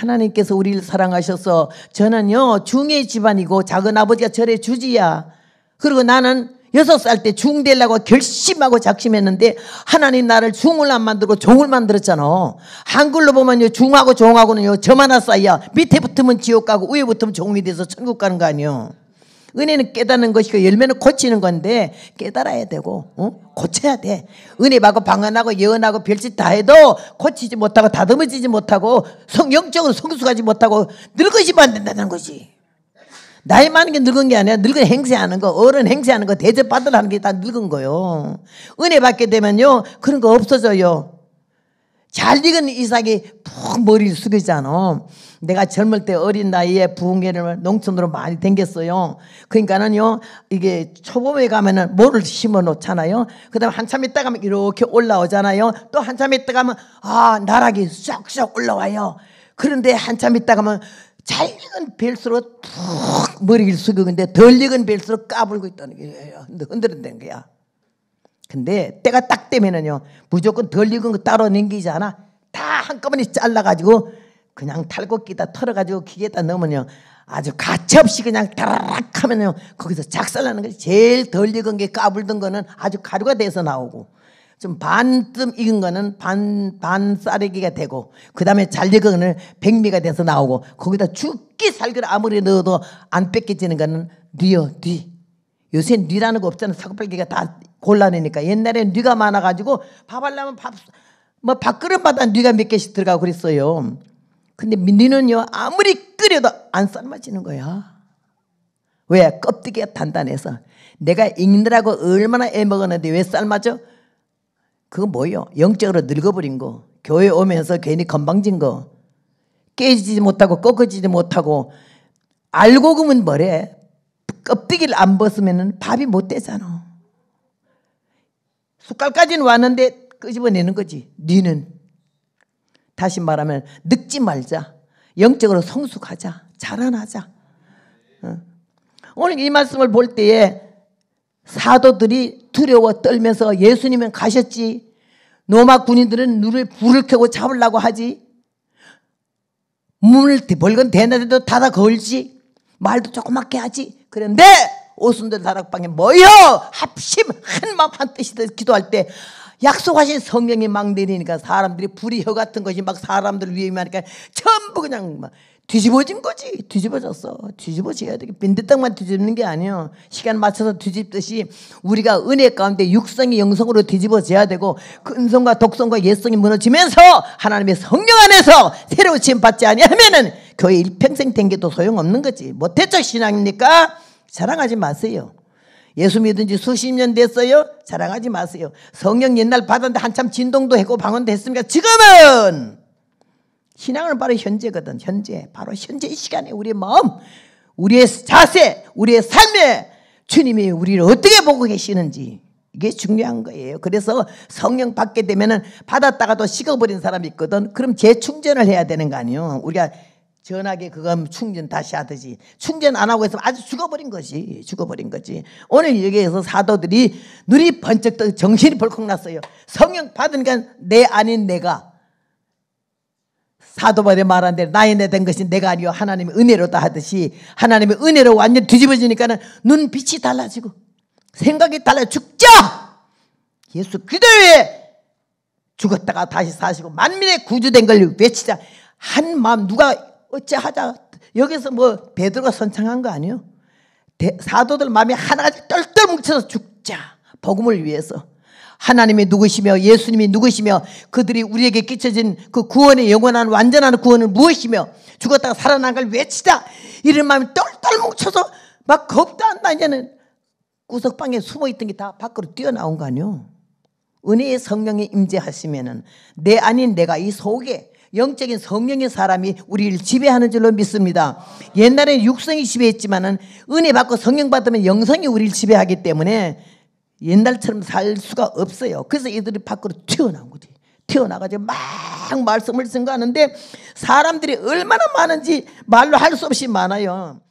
하나님께서 우리를 사랑하셔서 저는요 중의 집안이고 작은 아버지가 절의 주지야. 그리고 나는 여섯 살 때 중 되려고 결심하고 작심했는데 하나님 나를 중을 안 만들고 종을 만들었잖아. 한글로 보면요 중하고 종하고는요 저만한 사이야. 밑에 붙으면 지옥 가고 위에 붙으면 종이 돼서 천국 가는 거 아니요. 은혜는 깨닫는 것이고 열매는 고치는 건데 깨달아야 되고 어? 고쳐야 돼. 은혜 받고 방언하고 예언하고 별짓 다 해도 고치지 못하고 다듬어지지 못하고 성 영적으로 성숙하지 못하고 늙으시면 된다는 거지. 나이 많은 게 늙은 게 아니라 늙은 행세하는 거, 어른 행세하는 거, 대접받으라는 게 다 늙은 거요. 은혜 받게 되면요, 그런 거 없어져요. 잘 익은 이삭이 푹 머리를 숙이잖아. 내가 젊을 때 어린 나이에 부흥회를 농촌으로 많이 댕겼어요. 그러니까는요, 이게 초봄에 가면은 뭐를 심어 놓잖아요. 그 다음에 한참 있다 가면 이렇게 올라오잖아요. 또 한참 있다 가면, 아, 나락이 쏙쏙 올라와요. 그런데 한참 있다 가면 잘 익은 벨수로 푹 머리를 숙이고 는데덜 익은 벨수로 까불고 있다는 거예요. 흔들어댄 거야. 근데 때가 딱 되면은요 무조건 덜 익은 거 따로 남기지않아다 한꺼번에 잘라가지고 그냥 달고기다 털어가지고 기계에다 넣으면요 아주 가차없이 그냥 다락 하면요 거기서 작살나는 거지 제일 덜 익은 게 까불던 거는 아주 가루가 돼서 나오고 좀 반쯤 익은 거는 반, 반 쌀이기가 되고, 그 다음에 잘 익은 거는 백미가 돼서 나오고, 거기다 죽기 살기를 아무리 넣어도 안 뺏겨지는 거는 뒤어, 뒤. 요새 뉘라는 거 없잖아. 사고팔기가 다 곤란하니까. 옛날에 뉘가 많아가지고 밥 하려면 밥, 뭐 밥그릇마다 뉘가 몇 개씩 들어가고 그랬어요. 근데 뉘는요, 아무리 끓여도 안 삶아지는 거야. 왜? 껍데기가 단단해서. 내가 익느라고 얼마나 애먹었는데 왜 삶아져? 그거 뭐요? 예 영적으로 늙어버린 거. 교회 오면서 괜히 건방진 거. 깨지지 못하고 꺾어지지 못하고 알고 그면 뭐래? 껍데기를 안 벗으면 밥이 못 되잖아. 숟갈까지는 왔는데 끄집어내는 거지. 니는. 다시 말하면 늙지 말자. 영적으로 성숙하자. 자라나자. 어. 오늘 이 말씀을 볼 때에 사도들이 두려워 떨면서 예수님은 가셨지. 노마 군인들은 눈을 불을 켜고 잡으려고 하지. 문을 벌건 대낮에도 닫아 걸지. 말도 조그맣게 하지. 그런데 오순절 다락방에 모여 합심 한마음 한뜻이다 기도할 때 약속하신 성령이 막 내리니까 사람들이 불이 혀 같은 것이 막 사람들 위에 하니까 전부 그냥 막 뒤집어진 거지. 뒤집어졌어. 뒤집어져야 돼. 빈대떡만 뒤집는 게아니요 시간 맞춰서 뒤집듯이 우리가 은혜 가운데 육성이 영성으로 뒤집어져야 되고 근성과 그 독성과 예성이 무너지면서 하나님의 성령 안에서 새로운 침 받지 아니하면은 교회 일평생 댕겨도 소용없는 거지. 못했죠 신앙입니까? 자랑하지 마세요. 예수 믿은 지 수십 년 됐어요. 자랑하지 마세요. 성령 옛날 받았는데 한참 진동도 했고 방언도 했습니까? 지금은 신앙은 바로 현재거든. 현재. 바로 현재 이 시간에 우리의 마음, 우리의 자세, 우리의 삶에 주님이 우리를 어떻게 보고 계시는지 이게 중요한 거예요. 그래서 성령 받게 되면은 받았다가도 식어버린 사람이 있거든. 그럼 재충전을 해야 되는 거 아니에요. 우리가 전하게 그거 충전 다시 하듯이 충전 안 하고 있으면 아주 죽어버린 거지 죽어버린 거지 오늘 여기에서 사도들이 눈이 번쩍 떠 정신이 벌컥 났어요 성령 받으니까 내 아닌 내가 사도바의 말한 대로 나의 내 된 것이 내가 아니요 하나님의 은혜로다 하듯이 하나님의 은혜로 완전 뒤집어지니까는 눈빛이 달라지고 생각이 달라 죽자 예수 그대로 죽었다가 다시 사시고 만민의 구주된 걸 외치자 한 마음 누가 어찌하자 여기서 뭐 베드로가 선창한 거 아니요? 사도들 마음이 하나같이 똘똘 뭉쳐서 죽자 복음을 위해서 하나님이 누구시며 예수님이 누구시며 그들이 우리에게 끼쳐진 그 구원의 영원한 완전한 구원을 무엇이며 죽었다가 살아난 걸 외치자 이런 마음이 똘똘 뭉쳐서 막 겁도 안 나냐는 구석방에 숨어있던 게 다 밖으로 뛰어나온 거 아니요? 은혜의 성령이 임재하시면은 내 아닌 내가 이 속에 영적인 성령의 사람이 우리를 지배하는 줄로 믿습니다. 옛날에 육성이 지배했지만은 은혜 받고 성령 받으면 영성이 우리를 지배하기 때문에 옛날처럼 살 수가 없어요. 그래서 이들이 밖으로 튀어나온 거지. 튀어나가지고 막 말씀을 증거하는데 사람들이 얼마나 많은지 말로 할 수 없이 많아요.